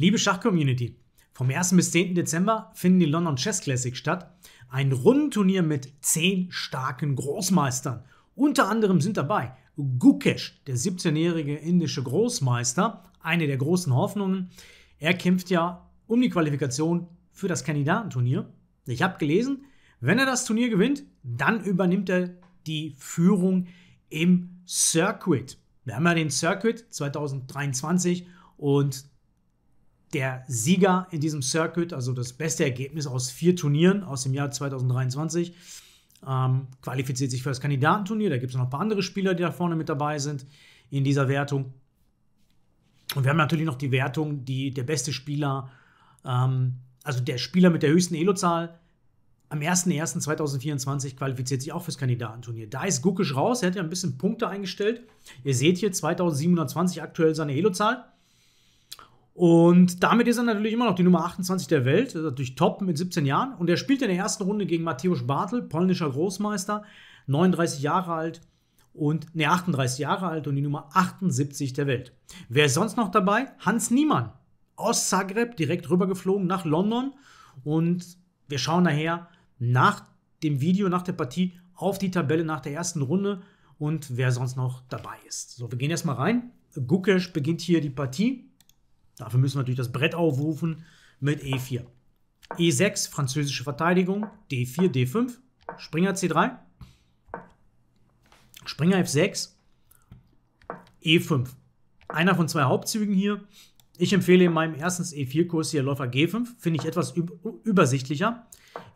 Liebe Schachcommunity, vom 1. bis 10. Dezember finden die London Chess Classic statt. Ein Rundenturnier mit 10 starken Großmeistern. Unter anderem sind dabei Gukesh, der 17-jährige indische Großmeister, eine der großen Hoffnungen. Er kämpft ja um die Qualifikation für das Kandidatenturnier. Ich habe gelesen, wenn er das Turnier gewinnt, dann übernimmt er die Führung im Circuit. Wir haben ja den Circuit 2023 und der Sieger in diesem Circuit, also das beste Ergebnis aus vier Turnieren aus dem Jahr 2023, ähm, qualifiziert sich für das Kandidatenturnier. Da gibt es noch ein paar andere Spieler, die da vorne mit dabei sind in dieser Wertung. Und wir haben natürlich noch die Wertung, die der beste Spieler, ähm, also der Spieler mit der höchsten Elo-Zahl, am 01.01.2024 qualifiziert sich auch fürs Kandidatenturnier. Da ist Guckisch raus, er hat ja ein bisschen Punkte eingestellt. Ihr seht hier 2720 aktuell seine Elo-Zahl. Und damit ist er natürlich immer noch die Nummer 28 der Welt, also das ist natürlich top mit 17 Jahren. Und er spielt in der ersten Runde gegen Mateusz Bartel, polnischer Großmeister, 39 Jahre alt und, ne, 38 Jahre alt und die Nummer 78 der Welt. Wer ist sonst noch dabei? Hans Niemann aus Zagreb direkt rübergeflogen nach London. Und wir schauen nachher nach dem Video, nach der Partie auf die Tabelle nach der ersten Runde und wer sonst noch dabei ist. So, wir gehen erstmal rein. Gukesch beginnt hier die Partie Dafür müssen wir natürlich das Brett aufrufen mit E4. E6, französische Verteidigung, D4, D5, Springer C3, Springer F6, E5. Einer von zwei Hauptzügen hier. Ich empfehle in meinem ersten E4-Kurs hier Läufer G5, finde ich etwas übersichtlicher.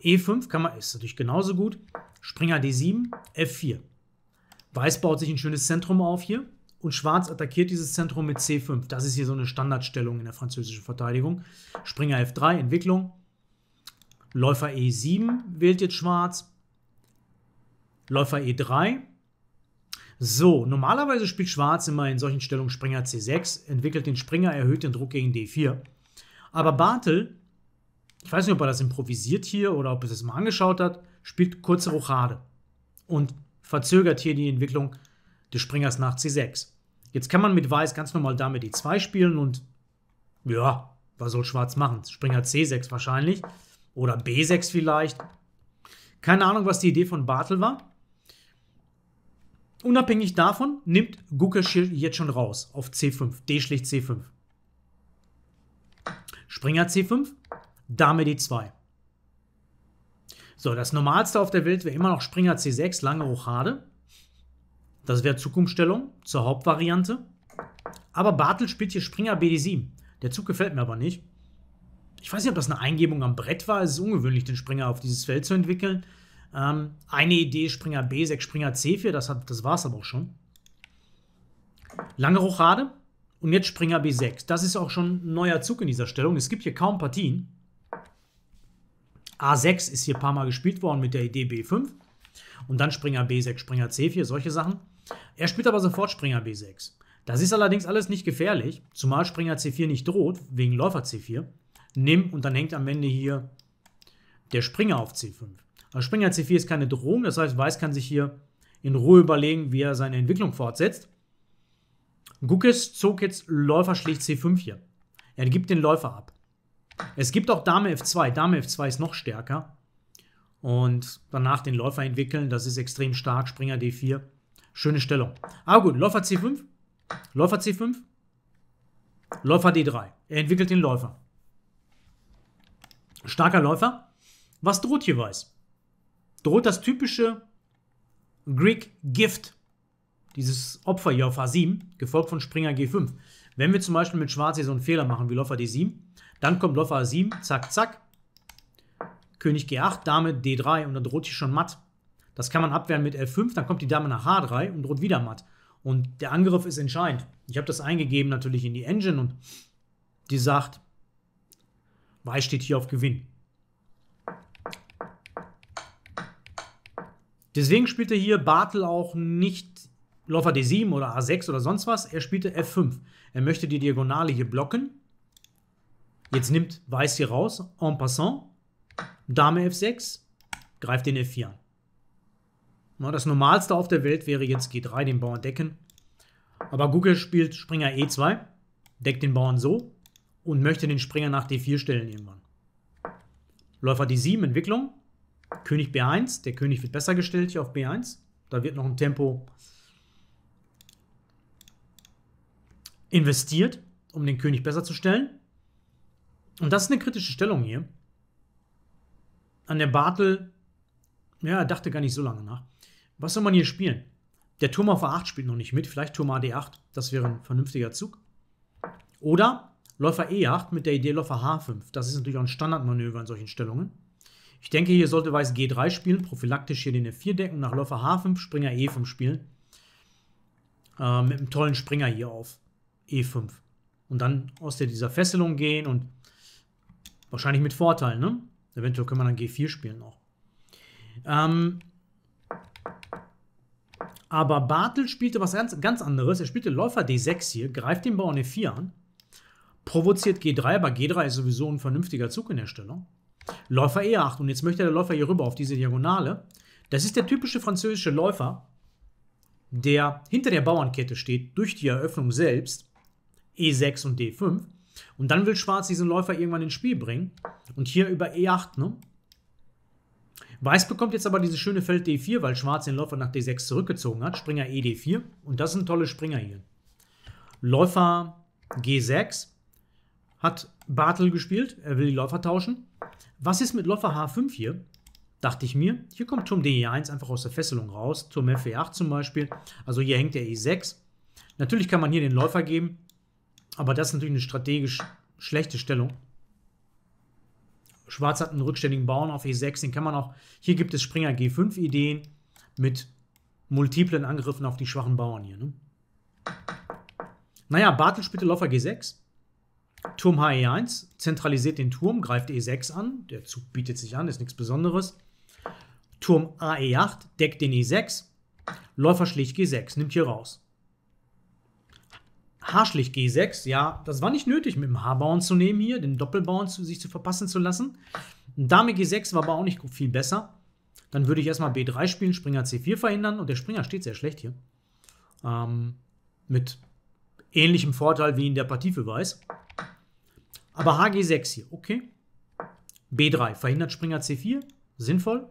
E5 kann man, ist natürlich genauso gut. Springer D7, F4. Weiß baut sich ein schönes Zentrum auf hier und Schwarz attackiert dieses Zentrum mit C5. Das ist hier so eine Standardstellung in der französischen Verteidigung. Springer F3, Entwicklung. Läufer E7 wählt jetzt Schwarz. Läufer E3. So, normalerweise spielt Schwarz immer in solchen Stellungen Springer C6, entwickelt den Springer, erhöht den Druck gegen D4. Aber Bartel, ich weiß nicht, ob er das improvisiert hier oder ob er es mal angeschaut hat, spielt kurze Rochade und verzögert hier die Entwicklung des Springers nach C6. Jetzt kann man mit Weiß ganz normal Dame D2 spielen und ja, was soll Schwarz machen? Springer C6 wahrscheinlich oder B6 vielleicht. Keine Ahnung, was die Idee von Bartel war. Unabhängig davon nimmt Gukesh jetzt schon raus auf C5. D schlägt C5. Springer C5, Dame D2. So, das Normalste auf der Welt wäre immer noch Springer C6, lange Rochade. Das wäre Zukunftsstellung zur Hauptvariante. Aber Bartel spielt hier Springer BD7. Der Zug gefällt mir aber nicht. Ich weiß nicht, ob das eine Eingebung am Brett war. Es ist ungewöhnlich, den Springer auf dieses Feld zu entwickeln. Ähm, eine Idee, Springer B6, Springer C4, das, das war es aber auch schon. Lange Rochade und jetzt Springer B6. Das ist auch schon ein neuer Zug in dieser Stellung. Es gibt hier kaum Partien. A6 ist hier ein paar Mal gespielt worden mit der Idee B5. Und dann Springer B6, Springer C4, solche Sachen. Er spielt aber sofort Springer B6. Das ist allerdings alles nicht gefährlich, zumal Springer C4 nicht droht, wegen Läufer C4. Nimm und dann hängt am Ende hier der Springer auf C5. Also Springer C4 ist keine Drohung, das heißt, Weiß kann sich hier in Ruhe überlegen, wie er seine Entwicklung fortsetzt. Guckes zog jetzt Läufer schlicht C5 hier. Er gibt den Läufer ab. Es gibt auch Dame F2. Dame F2 ist noch stärker. Und danach den Läufer entwickeln, das ist extrem stark. Springer D4. Schöne Stellung. Aber ah, gut, Läufer C5. Läufer C5. Läufer D3. Er entwickelt den Läufer. Starker Läufer. Was droht hier Weiß? Droht das typische Greek Gift. Dieses Opfer hier auf a 7 gefolgt von Springer G5. Wenn wir zum Beispiel mit Schwarz hier so einen Fehler machen wie Läufer D7, dann kommt Läufer A7, zack, zack. König G8, Dame D3 und dann droht hier schon matt. Das kann man abwehren mit f 5 dann kommt die Dame nach H3 und droht wieder matt. Und der Angriff ist entscheidend. Ich habe das eingegeben natürlich in die Engine und die sagt, Weiß steht hier auf Gewinn. Deswegen spielte hier Bartel auch nicht Läufer D7 oder A6 oder sonst was. Er spielte F5. Er möchte die Diagonale hier blocken. Jetzt nimmt Weiß hier raus, en passant. Dame F6, greift den F4 an. Das Normalste auf der Welt wäre jetzt G3, den Bauern decken. Aber Google spielt Springer E2, deckt den Bauern so und möchte den Springer nach D4 stellen irgendwann. Läufer D7, Entwicklung. König B1, der König wird besser gestellt hier auf B1. Da wird noch ein Tempo investiert, um den König besser zu stellen. Und das ist eine kritische Stellung hier. An der Bartel, ja, er dachte gar nicht so lange nach. Was soll man hier spielen? Der Turm auf A8 spielt noch nicht mit, vielleicht Turm AD8, das wäre ein vernünftiger Zug. Oder Läufer E8 mit der Idee Läufer H5, das ist natürlich auch ein Standardmanöver in solchen Stellungen. Ich denke, hier sollte Weiß G3 spielen, prophylaktisch hier den F4 decken, nach Läufer H5, Springer E5 spielen. Äh, mit einem tollen Springer hier auf E5. Und dann aus der, dieser Fesselung gehen und wahrscheinlich mit Vorteil, ne? Eventuell können wir dann G4 spielen auch. Ähm, aber Bartel spielte was ganz, ganz anderes. Er spielte Läufer D6 hier, greift den Bauern E4 an, provoziert G3, aber G3 ist sowieso ein vernünftiger Zug in der Stellung. Läufer E8 und jetzt möchte der Läufer hier rüber auf diese Diagonale. Das ist der typische französische Läufer, der hinter der Bauernkette steht, durch die Eröffnung selbst, E6 und D5. Und dann will Schwarz diesen Läufer irgendwann ins Spiel bringen. Und hier über E8, ne? Weiß bekommt jetzt aber dieses schöne Feld D4, weil Schwarz den Läufer nach D6 zurückgezogen hat. Springer ED4. Und das sind tolle Springer hier. Läufer G6 hat Bartel gespielt. Er will die Läufer tauschen. Was ist mit Läufer H5 hier? Dachte ich mir. Hier kommt Turm DE1 einfach aus der Fesselung raus. Turm FE8 zum Beispiel. Also hier hängt der E6. Natürlich kann man hier den Läufer geben. Aber das ist natürlich eine strategisch schlechte Stellung. Schwarz hat einen rückständigen Bauern auf E6, den kann man auch, hier gibt es Springer G5-Ideen mit multiplen Angriffen auf die schwachen Bauern hier. Ne? Naja, Bartel spielte Läufer G6, Turm HE1, zentralisiert den Turm, greift E6 an, der Zug bietet sich an, ist nichts Besonderes. Turm AE8, deckt den E6, Läufer schlägt G6, nimmt hier raus. Arschlich G6, ja, das war nicht nötig, mit dem H-Bauern zu nehmen hier, den Doppelbauern zu, sich zu verpassen zu lassen. Dame G6 war aber auch nicht viel besser. Dann würde ich erstmal B3 spielen, Springer C4 verhindern und der Springer steht sehr schlecht hier. Ähm, mit ähnlichem Vorteil wie in der Partie für Weiß. Aber HG6 hier, okay. B3 verhindert Springer C4, sinnvoll.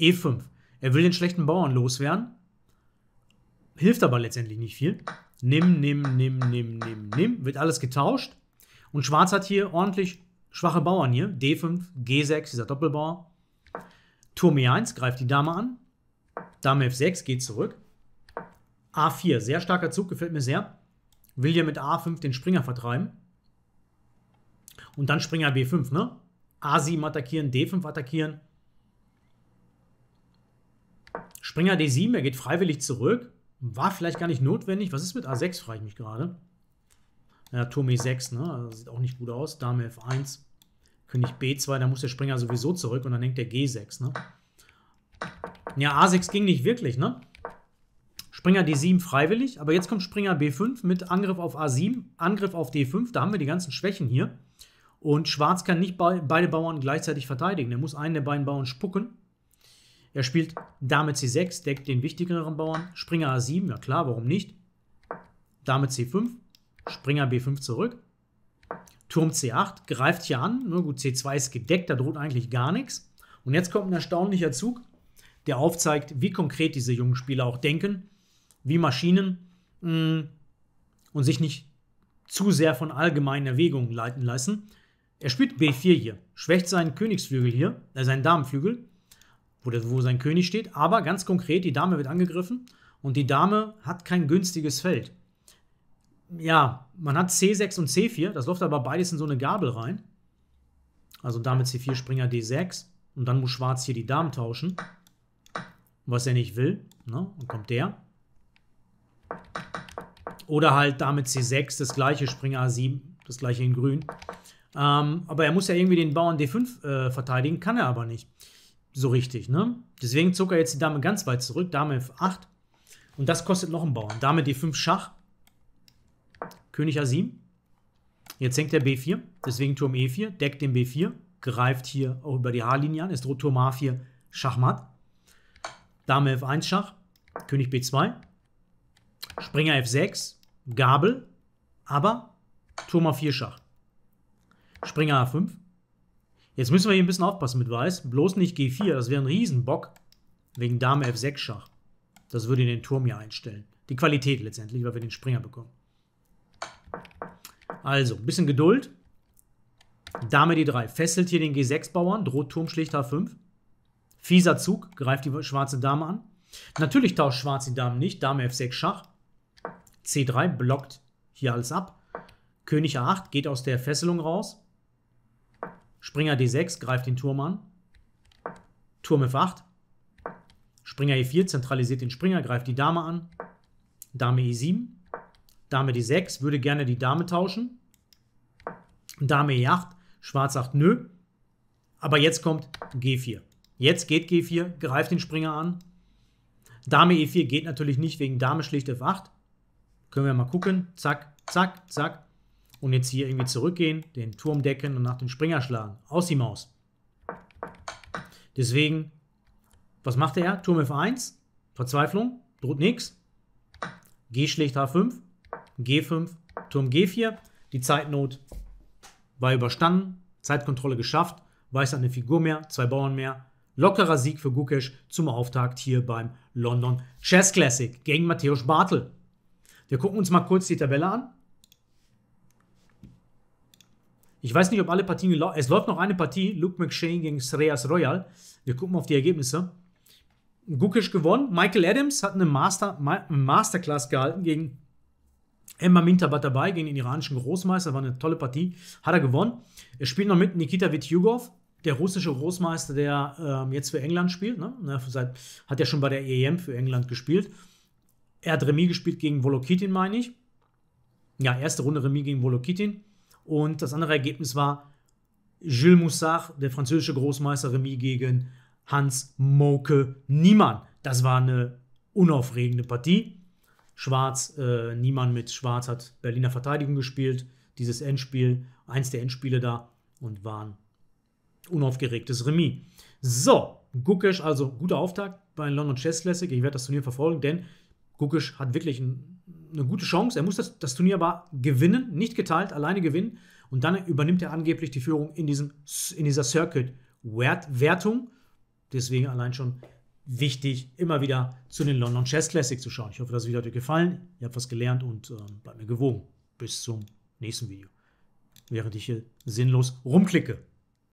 E5, er will den schlechten Bauern loswerden, hilft aber letztendlich nicht viel nimm, nimm, nimm, nimm, nimm, nimm, wird alles getauscht. Und Schwarz hat hier ordentlich schwache Bauern hier. D5, G6, dieser Doppelbauer. Turm E1 greift die Dame an. Dame F6 geht zurück. A4, sehr starker Zug, gefällt mir sehr. Will hier mit A5 den Springer vertreiben. Und dann Springer B5, ne? A7 attackieren, D5 attackieren. Springer D7, er geht freiwillig zurück. War vielleicht gar nicht notwendig. Was ist mit A6, frage ich mich gerade. Ja, Turm E6, ne? Also sieht auch nicht gut aus. Dame F1, König B2, da muss der Springer sowieso zurück und dann hängt der G6, ne? Ja, A6 ging nicht wirklich, ne? Springer D7 freiwillig, aber jetzt kommt Springer B5 mit Angriff auf A7, Angriff auf D5, da haben wir die ganzen Schwächen hier. Und Schwarz kann nicht beide Bauern gleichzeitig verteidigen. Er muss einen der beiden Bauern spucken. Er spielt Dame C6, deckt den wichtigeren Bauern, Springer A7, ja klar, warum nicht? Dame C5, Springer B5 zurück, Turm C8, greift hier an, ne, gut, C2 ist gedeckt, da droht eigentlich gar nichts. Und jetzt kommt ein erstaunlicher Zug, der aufzeigt, wie konkret diese jungen Spieler auch denken, wie Maschinen mh, mm, und sich nicht zu sehr von allgemeinen Erwägungen leiten lassen. Er spielt B4 hier, schwächt seinen Königsflügel hier, äh, seinen Damenflügel, wo, der, wo sein König steht. Aber ganz konkret, die Dame wird angegriffen und die Dame hat kein günstiges Feld. Ja, man hat C6 und C4, das läuft aber beides in so eine Gabel rein. Also Dame C4, Springer D6 und dann muss Schwarz hier die Damen tauschen, was er nicht will. Ne? Dann kommt der. Oder halt Dame C6, das gleiche Springer A7, das gleiche in grün. Ähm, aber er muss ja irgendwie den Bauern D5 äh, verteidigen, kann er aber nicht so richtig, ne? Deswegen zog er jetzt die Dame ganz weit zurück, Dame F8. Und das kostet noch einen Bauern. Dame D5 Schach. König A7. Jetzt hängt der B4, deswegen Turm E4, deckt den B4, greift hier auch über die H-Linie an. Es droht Turm A4 Schachmatt. Dame F1 Schach, König B2, Springer F6, Gabel, aber Turm A4 Schach. Springer A5, Jetzt müssen wir hier ein bisschen aufpassen mit Weiß. Bloß nicht G4, das wäre ein Riesenbock. Wegen Dame F6 Schach. Das würde den Turm hier einstellen. Die Qualität letztendlich, weil wir den Springer bekommen. Also, ein bisschen Geduld. Dame D3. Fesselt hier den G6-Bauern, droht Turm Turmschlicht H5. Fieser Zug, greift die schwarze Dame an. Natürlich tauscht schwarz die Dame nicht. Dame F6 Schach. C3 blockt hier alles ab. König A8 geht aus der Fesselung raus. Springer D6 greift den Turm an. Turm F8. Springer E4 zentralisiert den Springer, greift die Dame an. Dame E7. Dame D6 würde gerne die Dame tauschen. Dame E8. Schwarz sagt nö. Aber jetzt kommt G4. Jetzt geht G4, greift den Springer an. Dame E4 geht natürlich nicht wegen Dame schlicht F8. Können wir mal gucken. Zack, zack, zack und jetzt hier irgendwie zurückgehen, den Turm decken und nach dem Springer schlagen. Aus die Maus. Deswegen, was macht er? Turm F1, Verzweiflung, droht nichts. G schlägt H5, G5, Turm G4. Die Zeitnot war überstanden, Zeitkontrolle geschafft, weiß eine Figur mehr, zwei Bauern mehr. Lockerer Sieg für Gukesh zum Auftakt hier beim London Chess Classic gegen Matthäus Bartel. Wir gucken uns mal kurz die Tabelle an. Ich weiß nicht, ob alle Partien gelaufen Es läuft noch eine Partie, Luke McShane gegen Sreas Royal. Wir gucken auf die Ergebnisse. Gukic gewonnen. Michael Adams hat eine Master, Ma Masterclass gehalten gegen Emma Mintabat dabei, gegen den iranischen Großmeister. War eine tolle Partie. Hat er gewonnen. Er spielt noch mit Nikita Vityugov, der russische Großmeister, der ähm, jetzt für England spielt. Ne? seit, hat ja schon bei der EM für England gespielt. Er hat Remis gespielt gegen Volokitin, meine ich. Ja, erste Runde Remis gegen Volokitin. Und das andere Ergebnis war Gilles Moussard, der französische Großmeister Remis gegen Hans Moke Niemann. Das war eine unaufregende Partie. Schwarz, äh, Niemann mit Schwarz hat Berliner Verteidigung gespielt, dieses Endspiel, eins der Endspiele da und waren unaufgeregtes Remis. So, Gukesh, also guter Auftakt bei London Chess Classic. Ich werde das Turnier verfolgen, denn Gukesh hat wirklich ein eine gute Chance. Er muss das, das Turnier aber gewinnen, nicht geteilt, alleine gewinnen. Und dann übernimmt er angeblich die Führung in, diesem, in dieser Circuit-Wertung. Deswegen allein schon wichtig, immer wieder zu den London Chess Classic zu schauen. Ich hoffe, das Video hat euch gefallen. Ihr habt was gelernt und äh, bleibt mir gewogen. Bis zum nächsten Video. Während ich hier sinnlos rumklicke.